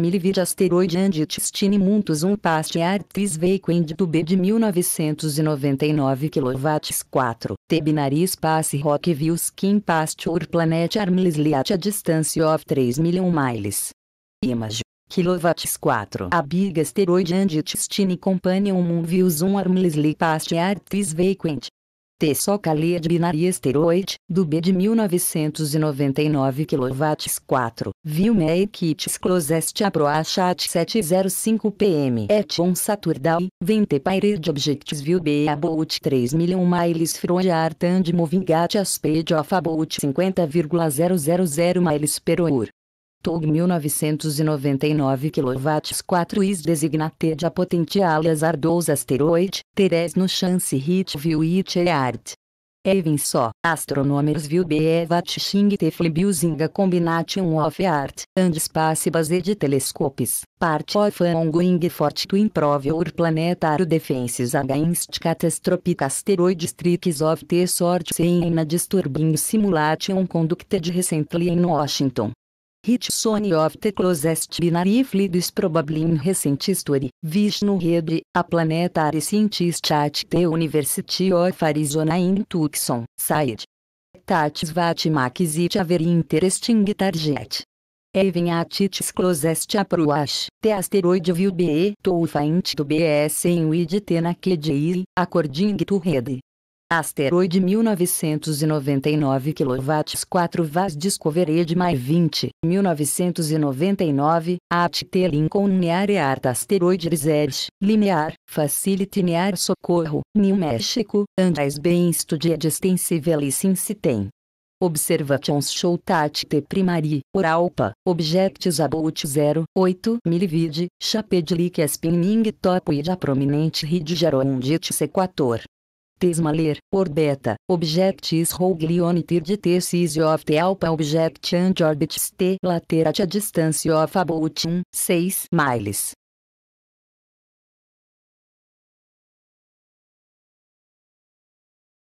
Milivir asteroide anditistine muntus um paste artis veiquend do B de 1999 kW 4. Tebinaris passe rock views skin paste or planet armlis liat a distância of 3 million miles. Image. Kilowatts 4. A big asteroid anditistine companion moon views um armlis li paste artis veiquend. T. Socalid Binary Esteroid, do B de 1999 kW4, Vilme Kits Closest Aproachat 705 PM et on Saturday, Vente Pyred Objects B About 3 million miles from Yard and Moving at a speed of about 50,000 miles per hour. Tog 1999 kW 4 is designated a potential azar 12 asteroid, teres no chance hit view it art. Even so, astronomers view be xing tefli using combinate combination of art and space de telescopes, part of an ongoing effort to improve our planetary defenses against catastrophic asteroid strikes of the sort seen in a disturbing simulation conducted recently in Washington. Hitsone of the closest binary fluid is probably in recent history. Vishnu red, a planetary scientist at the University of Arizona in Tucson, said. That what makes it interesting target. Even at its closest approach, the asteroid will be to find the BS in which the according to Red. Asteroide 1999 kW 4 Vaz Discovered Mai 20, 1999, At T Linear Art Asteroid Research, Linear, Facility Near Socorro, New México, Andes Bem Studied Extensivel e Sincitem. Observations show tat Primari, primary, oralpa, objects about 0, 8 milivid, chapedlic spinning top e a prominente ridge gerondit sequator. Tismaler, Orbeta, Objectis Roglioniter de Tessis of the Alpa Object and Orbits T Laterat a distância of About 1, 6 miles.